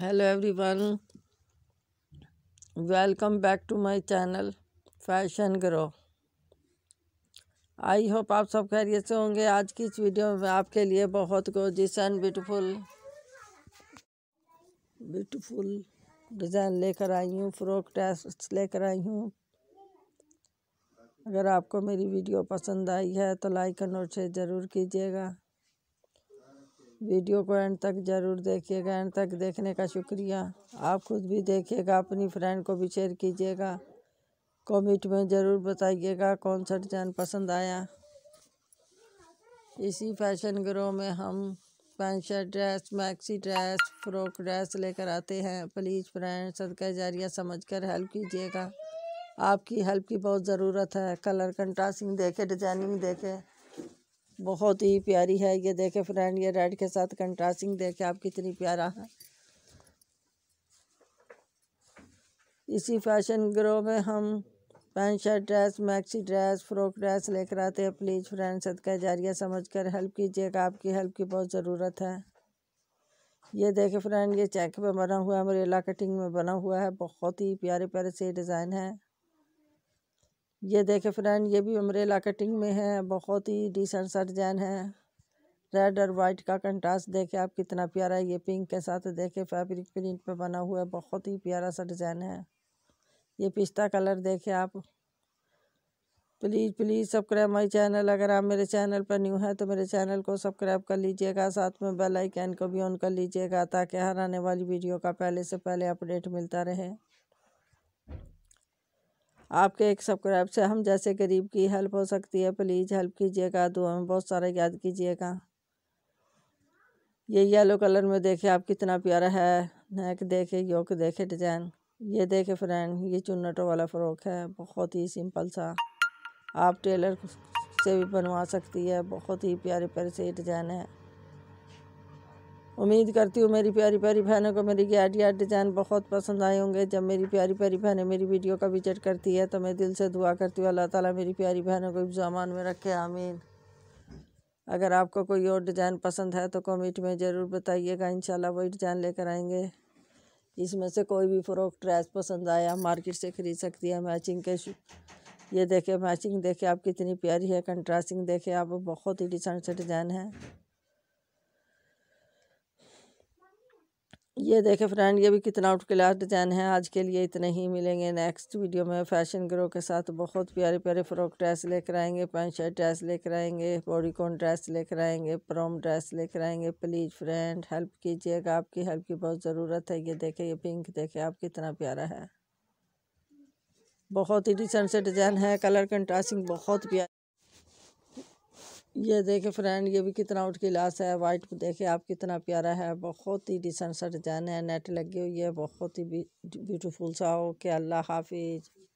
hello everyone welcome back to my channel fashion grow I hope आप सब खैरियत से होंगे आज की इस वीडियो में आपके लिए बहुत gorgeous and beautiful beautiful design लेकर आई हूँ फ्रॉक टेस्ट लेकर आई हूँ अगर आपको मेरी वीडियो पसंद आई है तो लाइक एंड और शेयर ज़रूर कीजिएगा वीडियो को एंड तक ज़रूर देखिएगा एंड तक देखने का शुक्रिया आप खुद भी देखिएगा अपनी फ्रेंड को भी शेयर कीजिएगा कमेंट में ज़रूर बताइएगा कौन सा डिज़ाइन पसंद आया इसी फैशन ग्रो में हम pant shirt dress maxi dress frock dress लेकर आते हैं प्लीज़ फ्रेंड सदका जारिया समझ कर हेल्प कीजिएगा आपकी हेल्प की बहुत ज़रूरत है कलर कंट्रास्टिंग देखे डिजाइनिंग देखे बहुत ही प्यारी है ये देखे फ्रेंड ये रेड के साथ कंट्रास्टिंग देखे आप कितनी प्यारा है इसी फैशन ग्रो में हम pant shirt dress maxi dress frock dress लेकर आते हैं प्लीज़ फ्रेंड सदका जारिया समझ कर हेल्प कीजिएगा आपकी हेल्प की बहुत ज़रूरत है ये देखे फ्रेंड ये चेक में बना हुआ है मरेला कटिंग में बना हुआ है बहुत ही प्यारे प्यारे से डिज़ाइन है ये देखे फ्रेंड ये भी अम्ब्रेला कटिंग में है बहुत ही डिसेंट सा डिजाइन है रेड और वाइट का कंट्रास्ट देखे आप कितना प्यारा है ये पिंक के साथ देखे फैब्रिक प्रिंट पे बना हुआ है बहुत ही प्यारा सा डिज़ाइन है ये पिस्ता कलर देखे आप please please subscribe my channel अगर आप मेरे चैनल पर न्यू हैं तो मेरे चैनल को सब्सक्राइब कर लीजिएगा साथ में बेल आइकन को भी ऑन कर लीजिएगा ताकि हर आने वाली वीडियो का पहले से पहले अपडेट मिलता रहे आपके एक सब्सक्राइब से हम जैसे गरीब की हेल्प हो सकती है प्लीज़ हेल्प कीजिएगा दुआ में बहुत सारा याद कीजिएगा ये येलो कलर में देखे आप कितना प्यारा है नेक देखे योक देखे डिजाइन ये देखे फ्रेंड ये चुन्नटों वाला फ़्रॉक है बहुत ही सिंपल सा आप टेलर से भी बनवा सकती है बहुत ही प्यारे प्यारे से डिजाइन है उम्मीद करती हूँ मेरी प्यारी प्यारी बहनों को मेरी ये आइडिया डिज़ाइन बहुत पसंद आए होंगे जब मेरी प्यारी प्यारी बहनें मेरी वीडियो का विजिट करती है तो मैं दिल से दुआ करती हूँ अल्लाह ताला मेरी प्यारी बहनों को इब्जामान में रखे आमीन अगर आपको कोई और डिज़ाइन पसंद है तो कमेंट में ज़रूर बताइएगा इन वही डिज़ाइन लेकर आएंगे इसमें से कोई भी फ़्रॉक ड्रेस पसंद आया मार्केट से ख़रीद सकती है मैचिंग के ये देखे मैचिंग देखे आप कितनी प्यारी है कंट्रास्टिंग देखे आप बहुत ही डिसेंट से डिज़ाइन है ये देखें फ्रेंड ये भी कितना आउट क्लास डिज़ाइन है आज के लिए इतने ही मिलेंगे नेक्स्ट वीडियो में फैशन ग्रो के साथ बहुत प्यारे प्यारे फ्रॉक ड्रेस लेकर आएंगे पैंट शर्ट ड्रेस लेकर आएंगे बॉडीकॉन ड्रेस लेकर आएंगे प्रोम ड्रेस लेकर आएंगे प्लीज़ फ्रेंड हेल्प कीजिएगा आपकी हेल्प की बहुत ज़रूरत है ये देखें ये पिंक देखें आप कितना प्यारा है बहुत ही डिसेंट से डिज़ाइन है कलर कंट्रास्टिंग बहुत प्यारा ये देखे फ्रेंड ये भी कितना उठ गिलास है वाइट देखे आप कितना प्यारा है बहुत ही डिसेंट सा डिज़ाइन है नेट लगी हुई है बहुत ही ब्यूटीफुल सा हो के अल्लाह हाफिज़